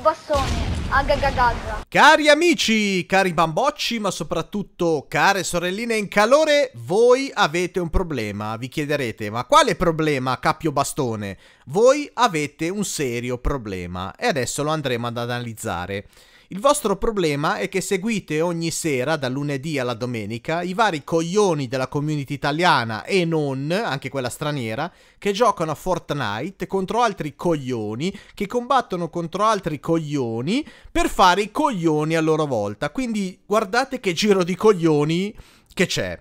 bastone. Agagagagga. Cari amici, cari bambocci, ma soprattutto care sorelline in calore, voi avete un problema. Vi chiederete, ma quale problema, Cappio Bastone? Voi avete un serio problema e adesso lo andremo ad analizzare. Il vostro problema è che seguite ogni sera, dal lunedì alla domenica, i vari coglioni della community italiana e non, anche quella straniera, che giocano a Fortnite contro altri coglioni, che combattono contro altri coglioni per fare i coglioni a loro volta. Quindi guardate che giro di coglioni che c'è.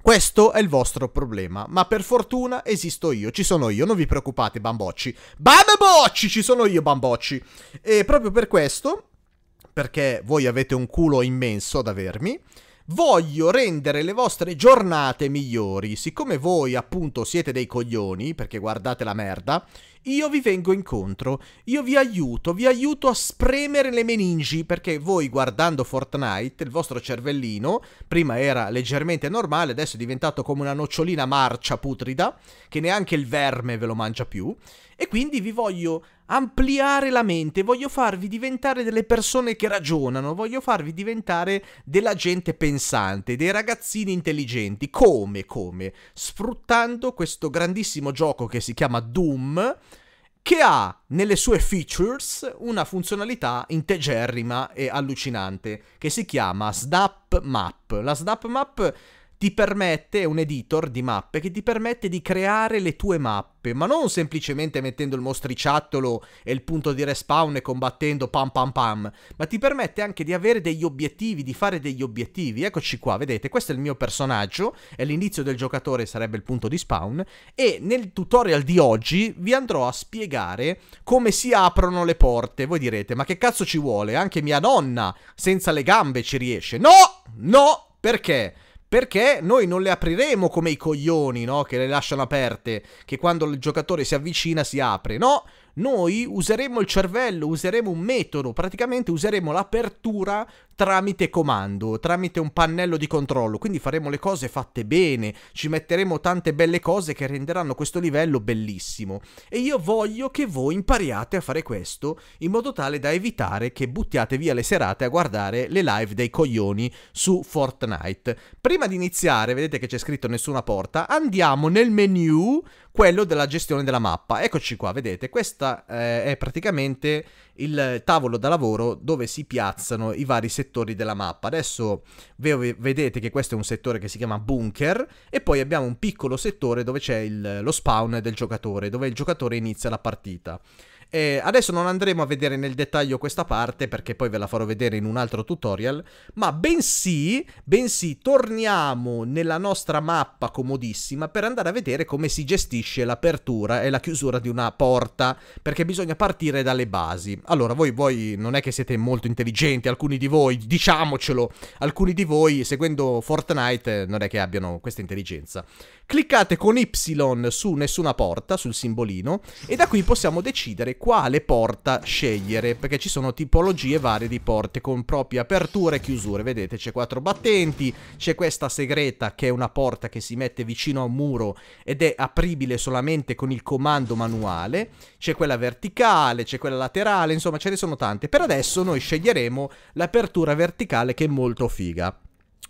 Questo è il vostro problema, ma per fortuna esisto io, ci sono io, non vi preoccupate bambocci. Bambocci, ci sono io bambocci. E proprio per questo perché voi avete un culo immenso ad avermi. Voglio rendere le vostre giornate migliori. Siccome voi appunto siete dei coglioni, perché guardate la merda, io vi vengo incontro, io vi aiuto, vi aiuto a spremere le meningi perché voi guardando Fortnite, il vostro cervellino, prima era leggermente normale, adesso è diventato come una nocciolina marcia putrida, che neanche il verme ve lo mangia più, e quindi vi voglio ampliare la mente, voglio farvi diventare delle persone che ragionano, voglio farvi diventare della gente pensante, dei ragazzini intelligenti. Come? Come? Sfruttando questo grandissimo gioco che si chiama Doom, che ha nelle sue features una funzionalità integerrima e allucinante che si chiama Snap Map. La Snap Map ti permette, è un editor di mappe che ti permette di creare le tue mappe, ma non semplicemente mettendo il mostriciattolo e il punto di respawn e combattendo pam pam pam, ma ti permette anche di avere degli obiettivi, di fare degli obiettivi. Eccoci qua, vedete, questo è il mio personaggio, è l'inizio del giocatore, sarebbe il punto di spawn, e nel tutorial di oggi vi andrò a spiegare come si aprono le porte. Voi direte, ma che cazzo ci vuole? Anche mia nonna senza le gambe ci riesce. No! No! Perché? perché noi non le apriremo come i coglioni, no? Che le lasciano aperte, che quando il giocatore si avvicina si apre, no? Noi useremo il cervello, useremo un metodo, praticamente useremo l'apertura tramite comando, tramite un pannello di controllo, quindi faremo le cose fatte bene, ci metteremo tante belle cose che renderanno questo livello bellissimo e io voglio che voi impariate a fare questo in modo tale da evitare che buttiate via le serate a guardare le live dei coglioni su Fortnite. Prima di iniziare, vedete che c'è scritto nessuna porta, andiamo nel menu quello della gestione della mappa. Eccoci qua, vedete, questa eh, è praticamente il tavolo da lavoro dove si piazzano i vari settori della mappa. Adesso vedete che questo è un settore che si chiama bunker e poi abbiamo un piccolo settore dove c'è lo spawn del giocatore, dove il giocatore inizia la partita. Eh, adesso non andremo a vedere nel dettaglio questa parte perché poi ve la farò vedere in un altro tutorial, ma bensì, bensì torniamo nella nostra mappa comodissima per andare a vedere come si gestisce l'apertura e la chiusura di una porta, perché bisogna partire dalle basi. Allora, voi, voi non è che siete molto intelligenti, alcuni di voi, diciamocelo, alcuni di voi seguendo Fortnite non è che abbiano questa intelligenza. Cliccate con Y su nessuna porta, sul simbolino, e da qui possiamo decidere quale porta scegliere, perché ci sono tipologie varie di porte con proprie aperture e chiusure. Vedete, c'è quattro battenti, c'è questa segreta che è una porta che si mette vicino a un muro ed è apribile solamente con il comando manuale, c'è quella verticale, c'è quella laterale, insomma ce ne sono tante. Per adesso noi sceglieremo l'apertura verticale che è molto figa.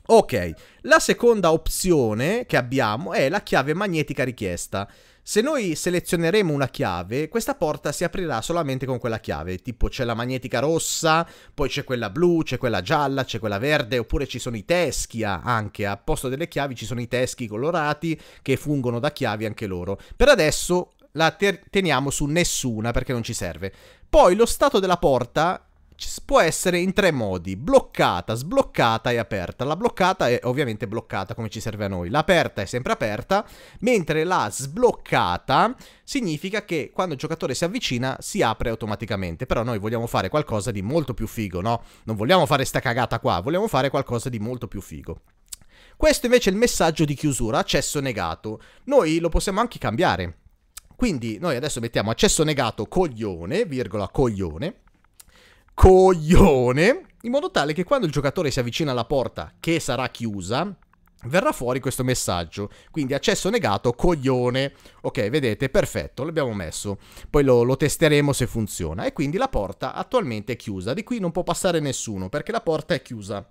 Ok, la seconda opzione che abbiamo è la chiave magnetica richiesta. Se noi selezioneremo una chiave, questa porta si aprirà solamente con quella chiave, tipo c'è la magnetica rossa, poi c'è quella blu, c'è quella gialla, c'è quella verde, oppure ci sono i teschi ah, anche, a posto delle chiavi ci sono i teschi colorati che fungono da chiavi anche loro. Per adesso la teniamo su nessuna perché non ci serve. Poi lo stato della porta può essere in tre modi, bloccata, sbloccata e aperta. La bloccata è ovviamente bloccata come ci serve a noi, l'aperta è sempre aperta, mentre la sbloccata significa che quando il giocatore si avvicina si apre automaticamente, però noi vogliamo fare qualcosa di molto più figo, no? Non vogliamo fare sta cagata qua, vogliamo fare qualcosa di molto più figo. Questo invece è il messaggio di chiusura, accesso negato. Noi lo possiamo anche cambiare. Quindi noi adesso mettiamo accesso negato coglione, virgola coglione, coglione, in modo tale che quando il giocatore si avvicina alla porta che sarà chiusa, verrà fuori questo messaggio. Quindi accesso negato, coglione. Ok, vedete, perfetto, l'abbiamo messo. Poi lo, lo, testeremo se funziona. E quindi la porta attualmente è chiusa. Di qui non può passare nessuno perché la porta è chiusa.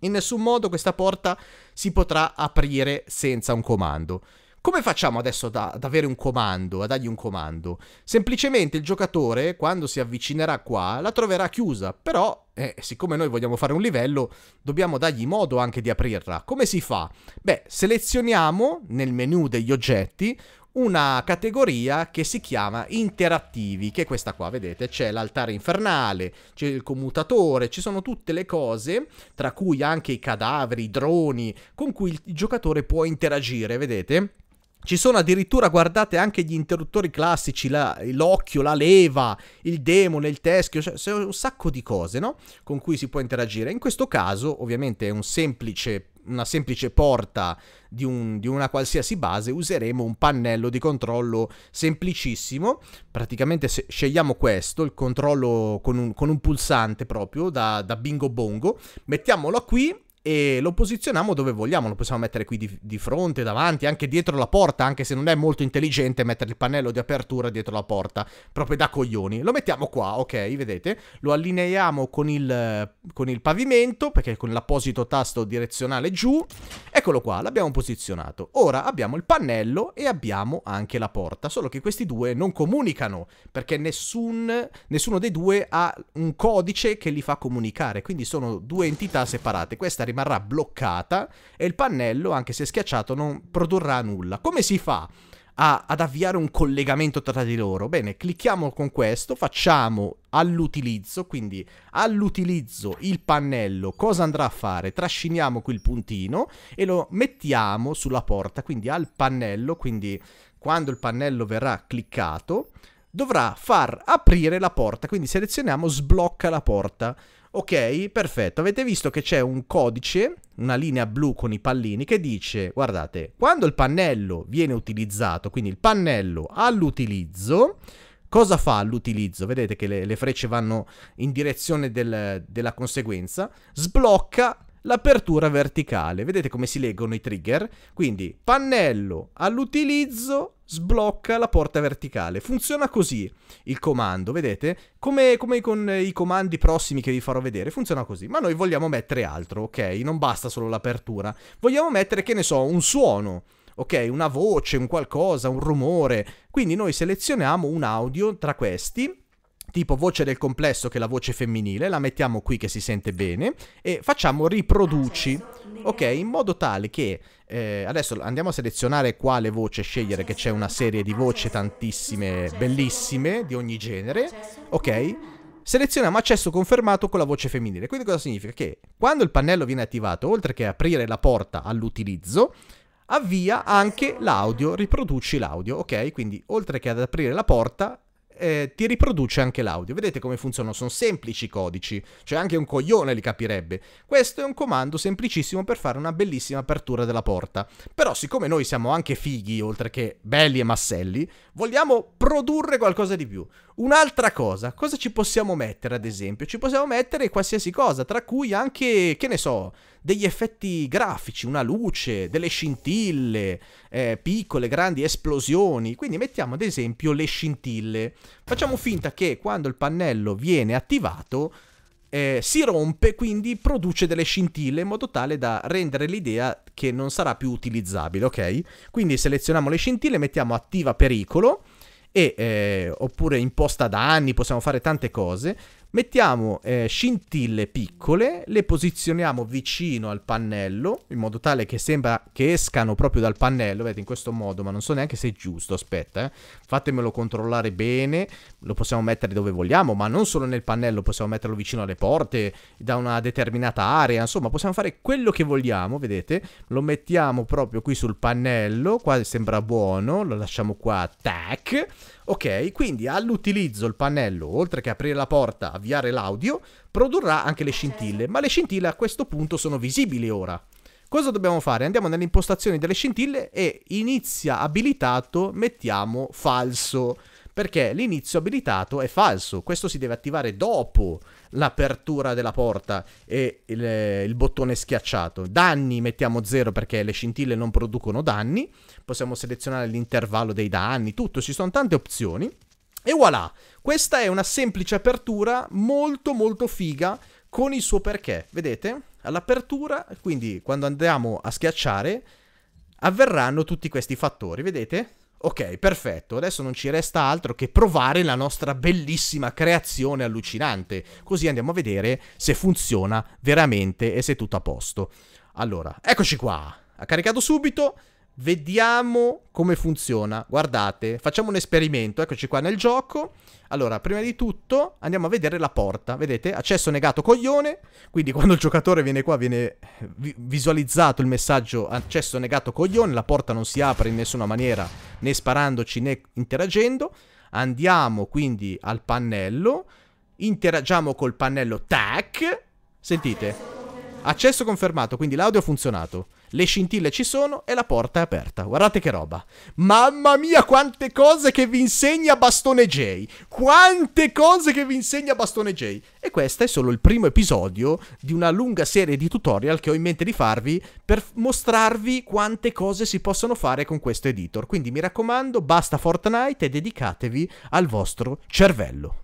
In nessun modo questa porta si potrà aprire senza un comando. Come facciamo adesso da, ad avere un comando, a dargli un comando? Semplicemente il giocatore, quando si avvicinerà qua, la troverà chiusa, però, eh, siccome noi vogliamo fare un livello, dobbiamo dargli modo anche di aprirla. Come si fa? Beh, selezioniamo nel menu degli oggetti una categoria che si chiama interattivi, che è questa qua, vedete, c'è l'altare infernale, c'è il commutatore, ci sono tutte le cose, tra cui anche i cadaveri, i droni, con cui il giocatore può interagire, vedete? Ci sono addirittura, guardate, anche gli interruttori classici, la, l'occhio, la leva, il demone, il teschio, cioè, un sacco di cose, no? Con cui si può interagire. In questo caso, ovviamente, è un semplice una semplice porta di, un, di, una qualsiasi base, useremo un pannello di controllo semplicissimo. Praticamente se scegliamo questo, il controllo con un, con un pulsante proprio da, da bingo bongo, mettiamolo qui e lo posizioniamo dove vogliamo, lo possiamo mettere qui di, di, fronte, davanti, anche dietro la porta, anche se non è molto intelligente mettere il pannello di apertura dietro la porta, proprio da coglioni. Lo mettiamo qua, ok, vedete? Lo allineiamo con il, con il pavimento, perché con l'apposito tasto direzionale giù, eccolo qua, l'abbiamo posizionato. Ora abbiamo il pannello e abbiamo anche la porta, solo che questi due non comunicano, perché nessun, nessuno dei due ha un codice che li fa comunicare, quindi sono due entità separate. Questa rimane rimarrà bloccata e il pannello, anche se schiacciato, non produrrà nulla. Come si fa? A, ad avviare un collegamento tra di loro. Bene, clicchiamo con questo, facciamo all'utilizzo, quindi all'utilizzo il pannello cosa andrà a fare? Trasciniamo qui il puntino e lo mettiamo sulla porta, quindi al pannello, quindi quando il pannello verrà cliccato dovrà far aprire la porta, quindi selezioniamo sblocca la porta. Ok, perfetto. Avete visto che c'è un codice, una linea blu con i pallini che dice, guardate, quando il pannello viene utilizzato, quindi il pannello all'utilizzo, cosa fa all'utilizzo? Vedete che le, le, frecce vanno in direzione del, della conseguenza, sblocca l'apertura verticale. Vedete come si leggono i trigger? Quindi pannello all'utilizzo sblocca la porta verticale. Funziona così il comando, vedete? Come, come, con i comandi prossimi che vi farò vedere, funziona così. Ma noi vogliamo mettere altro, ok? Non basta solo l'apertura. Vogliamo mettere, che ne so, un suono. Ok, una voce, un qualcosa, un rumore. Quindi noi selezioniamo un audio tra questi tipo voce del complesso che è la voce femminile, la mettiamo qui che si sente bene e facciamo riproduci, ok? In modo tale che eh, adesso andiamo a selezionare quale voce scegliere, che c'è una serie di voci tantissime, bellissime, di ogni genere, ok? selezioniamo accesso confermato con la voce femminile. Quindi cosa significa? Che quando il pannello viene attivato, oltre che aprire la porta all'utilizzo, avvia anche l'audio, riproduci l'audio, ok? Quindi oltre che ad aprire la porta, eh, ti riproduce anche l'audio. Vedete come funzionano? Sono semplici i codici, cioè anche un coglione li capirebbe. Questo è un comando semplicissimo per fare una bellissima apertura della porta. Però siccome noi siamo anche fighi, oltre che belli e masselli, vogliamo produrre qualcosa di più. Un'altra cosa, cosa ci possiamo mettere ad esempio? Ci possiamo mettere qualsiasi cosa, tra cui anche, che ne so, degli effetti grafici, una luce, delle scintille, eh, piccole, grandi esplosioni. Quindi mettiamo ad esempio le scintille facciamo finta che quando il pannello viene attivato eh, si rompe, quindi produce delle scintille in modo tale da rendere l'idea che non sarà più utilizzabile, ok? Quindi selezioniamo le scintille, mettiamo attiva pericolo e, eh, oppure imposta danni, possiamo fare tante cose. Mettiamo eh, scintille piccole, le posizioniamo vicino al pannello, in modo tale che sembra che escano proprio dal pannello, vedete in questo modo, ma non so neanche se è giusto, aspetta, eh. fatemelo controllare bene, lo possiamo mettere dove vogliamo, ma non solo nel pannello, possiamo metterlo vicino alle porte, da una determinata area, insomma, possiamo fare quello che vogliamo, vedete? Lo mettiamo proprio qui sul pannello, qua sembra buono, lo lasciamo qua, tac Ok, quindi all'utilizzo il pannello, oltre che aprire la porta, avviare l'audio, produrrà anche le scintille, ma le scintille a questo punto sono visibili ora. Cosa dobbiamo fare? Andiamo nelle impostazioni delle scintille e inizia abilitato mettiamo falso perché l'inizio abilitato è falso, questo si deve attivare dopo l'apertura della porta e il, eh, il bottone schiacciato. Danni mettiamo 0 perché le scintille non producono danni, possiamo selezionare l'intervallo dei danni, tutto, ci sono tante opzioni. E voilà, questa è una semplice apertura molto molto figa con il suo perché, vedete? All'apertura, quindi quando andiamo a schiacciare, avverranno tutti questi fattori, vedete? Ok, perfetto, adesso non ci resta altro che provare la nostra bellissima creazione allucinante, così andiamo a vedere se funziona veramente e se è tutto a posto. Allora, eccoci qua, ha caricato subito, Vediamo come funziona. Guardate, facciamo un esperimento. Eccoci qua nel gioco. Allora, prima di tutto andiamo a vedere la porta. Vedete? Accesso negato coglione. Quindi quando il giocatore viene qua viene eh, visualizzato il messaggio accesso negato coglione. La porta non si apre in nessuna maniera, né sparandoci né interagendo. Andiamo quindi al pannello. Interagiamo col pannello TAC. Sentite. Accesso confermato, quindi l'audio ha funzionato le scintille ci sono e la porta è aperta. Guardate che roba. Mamma mia, quante cose che vi insegna Bastone J. Quante cose che vi insegna Bastone J. E questo è solo il primo episodio di una lunga serie di tutorial che ho in mente di farvi per mostrarvi quante cose si possono fare con questo editor. Quindi mi raccomando, basta Fortnite e dedicatevi al vostro cervello.